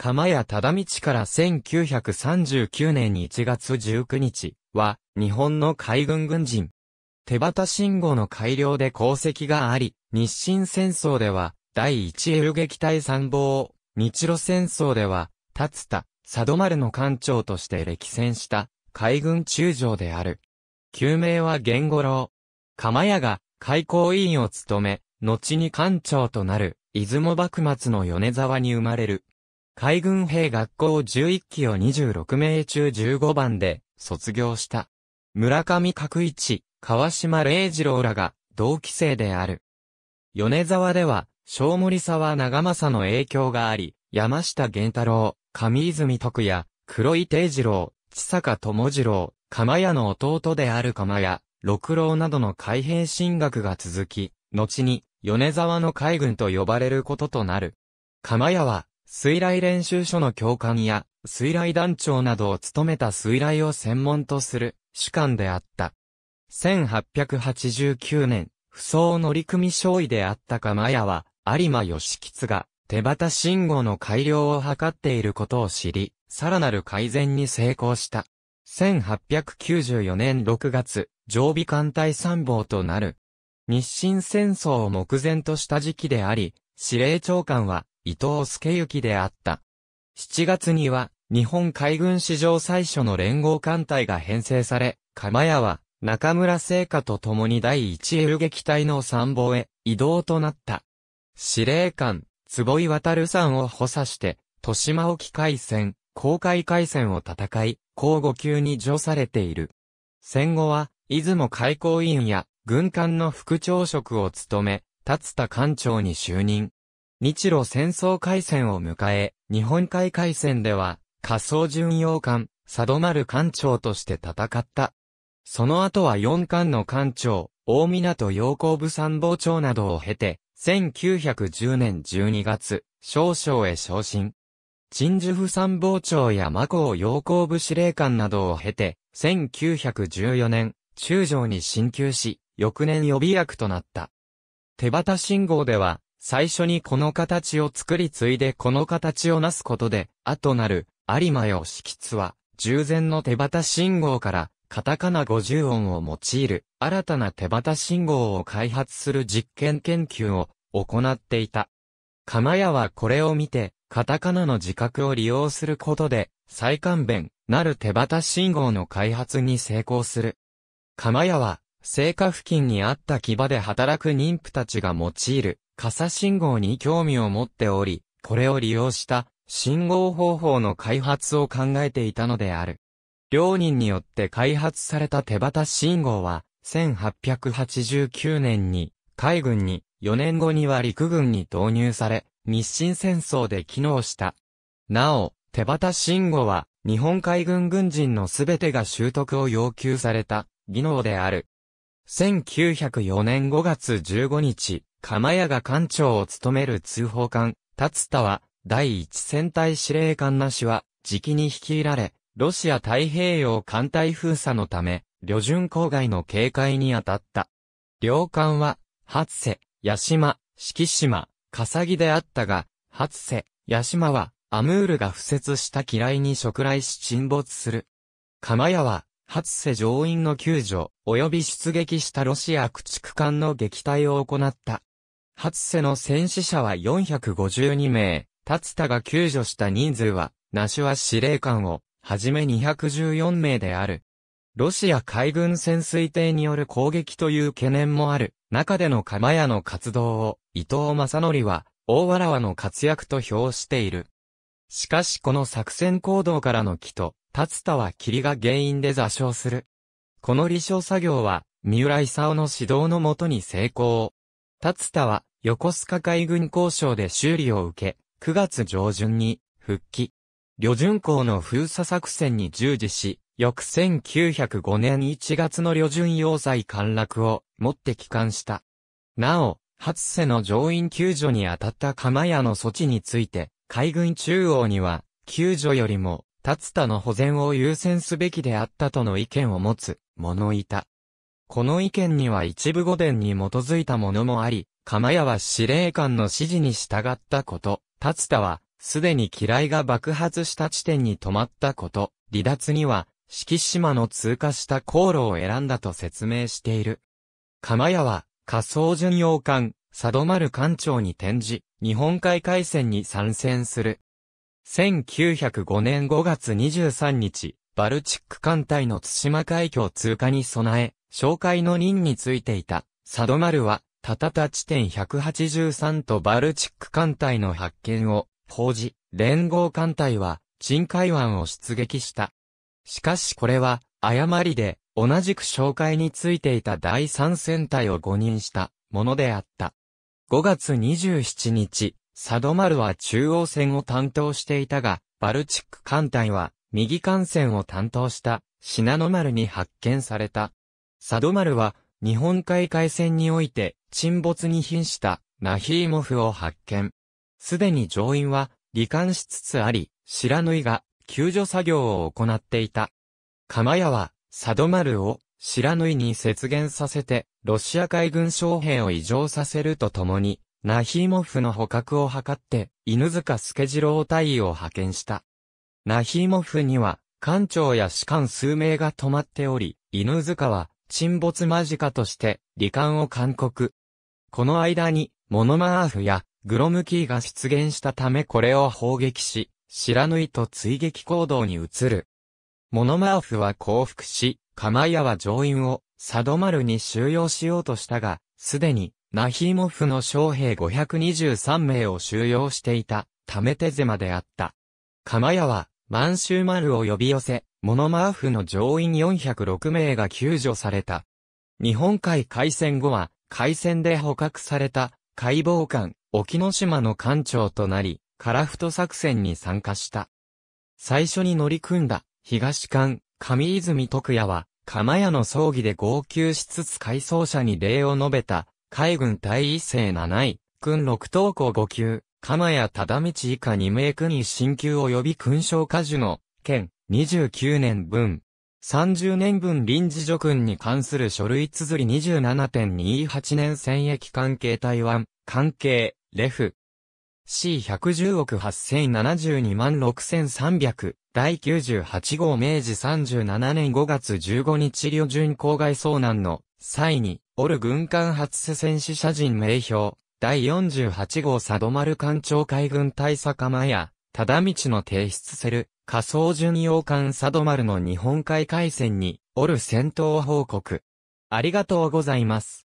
釜谷忠道から1939年1月19日は、日本の海軍軍人。手端信号の改良で功績があり、日清戦争では、第一遊撃隊参謀、日露戦争では、立田、佐渡丸の艦長として歴戦した、海軍中将である。救命は玄五郎。釜谷が、開港委員を務め、後に艦長となる、出雲幕末の米沢に生まれる。海軍兵学校11期を26名中15番で卒業した。村上角一、川島礼二郎らが同期生である。米沢では、小森沢長政の影響があり、山下玄太郎、上泉徳也、黒井定次郎、千坂智次郎、鎌屋の弟である鎌屋、六郎などの海兵進学が続き、後に、米沢の海軍と呼ばれることとなる。鎌屋は、水雷練習所の教官や、水雷団長などを務めた水雷を専門とする主管であった。1889年、不相乗組将尉であったまやは、有馬義吉が、手旗信号の改良を図っていることを知り、さらなる改善に成功した。1894年6月、常備艦隊参謀となる。日清戦争を目前とした時期であり、司令長官は、伊藤助行であった。7月には、日本海軍史上最初の連合艦隊が編成され、鎌屋は、中村聖火と共に第一遊撃隊の参謀へ移動となった。司令官、坪井渡さんを補佐して、豊島沖海戦、航海海戦を戦い、交互級に除されている。戦後は、出雲開港委員や軍艦の副長職を務め、立田艦長に就任。日露戦争海戦を迎え、日本海海戦では、仮想巡洋艦、佐渡丸艦長として戦った。その後は四艦の艦長、大港洋行部参謀長などを経て、1910年12月、少将へ昇進。陳樹府参謀長や真法洋行部司令官などを経て、1914年、中将に進級し、翌年予備役となった。手旗信号では、最初にこの形を作り継いでこの形をなすことで、後なる、有馬よ式つは、従前の手旗信号から、カタカナ50音を用いる、新たな手旗信号を開発する実験研究を、行っていた。鎌屋はこれを見て、カタカナの自覚を利用することで、再勘弁、なる手旗信号の開発に成功する。鎌屋は、聖火付近にあった牙で働く妊婦たちが用いる、傘信号に興味を持っており、これを利用した信号方法の開発を考えていたのである。両人によって開発された手旗信号は、1889年に海軍に、4年後には陸軍に導入され、日清戦争で機能した。なお、手旗信号は、日本海軍軍人のすべてが習得を要求された技能である。1904年5月15日、鎌屋が艦長を務める通報艦、達田は、第一戦隊司令官なしは、時期に率いられ、ロシア太平洋艦隊封鎖のため、旅順郊外の警戒に当たった。両艦は、初瀬、八島、四季島、笠木であったが、初瀬、八島は、アムールが付設した機雷に触来し沈没する。鎌屋は、初瀬乗員の救助、及び出撃したロシア駆逐艦の撃退を行った。初瀬の戦死者は452名、達田が救助した人数は、ナシュワ司令官を、はじめ214名である。ロシア海軍潜水艇による攻撃という懸念もある、中での鎌屋の活動を、伊藤正則は、大わらわの活躍と評している。しかしこの作戦行動からの木と、達田は霧が原因で座礁する。この立証作業は、三浦勲の指導のもとに成功。達田は、横須賀海軍交渉で修理を受け、9月上旬に復帰。旅順港の封鎖作戦に従事し、翌1905年1月の旅順要塞陥落をもって帰還した。なお、初瀬の乗員救助に当たった釜屋の措置について、海軍中央には、救助よりも、立田の保全を優先すべきであったとの意見を持つ、者いた。この意見には一部御殿に基づいたものもあり、鎌谷は司令官の指示に従ったこと、達田は、すでに機雷が爆発した地点に止まったこと、離脱には、四季島の通過した航路を選んだと説明している。鎌谷は、仮想巡洋艦、佐渡丸艦長に転じ、日本海海戦に参戦する。1905年5月23日、バルチック艦隊の対馬海峡通過に備え、紹介の任についていた、佐渡丸は、タタタ地点183とバルチック艦隊の発見を報じ、連合艦隊は、鎮海湾を出撃した。しかしこれは、誤りで、同じく紹介についていた第三戦隊を誤認したものであった。5月27日、佐渡丸は中央線を担当していたが、バルチック艦隊は右艦船を担当した、信濃丸に発見された。佐渡丸は、日本海海戦において、沈没に瀕した、ナヒーモフを発見。すでに乗員は、罹患しつつあり、白縫が、救助作業を行っていた。鎌屋は、佐渡丸を、白縫に接舷させて、ロシア海軍将兵を移乗させるとともに、ナヒーモフの捕獲を図って、犬塚助次郎大尉を派遣した。ナヒーモフには、艦長や士官数名が泊まっており、犬塚は、沈没間近として、罹患を勧告。この間に、モノマーフや、グロムキーが出現したためこれを砲撃し、知らぬいと追撃行動に移る。モノマーフは降伏し、カマイは乗員を、サドマルに収容しようとしたが、すでに、ナヒーモフの将兵523名を収容していた、ためテゼマであった。カマヤは、満州丸を呼び寄せ、モノマーフの乗員406名が救助された。日本海海戦後は、海戦で捕獲された、海防艦、沖ノ島の艦長となり、カラフト作戦に参加した。最初に乗り組んだ、東艦、上泉徳也は、釜屋の葬儀で号泣しつつ海送者に礼を述べた、海軍第一世7位、軍6等校5級、鎌谷忠道以下2名に新級及び勲章果樹の、県、29年分。30年分臨時助訓に関する書類綴り27.28年戦役関係台湾、関係、レフ。C110 億8072万6300、第98号明治37年5月15日旅順公外遭難の際に、オル軍艦発戦死者人名表、第48号佐渡丸艦長海軍大佐間や、忠道の提出する、仮想巡洋艦佐渡丸の日本海海戦に、おる戦闘報告。ありがとうございます。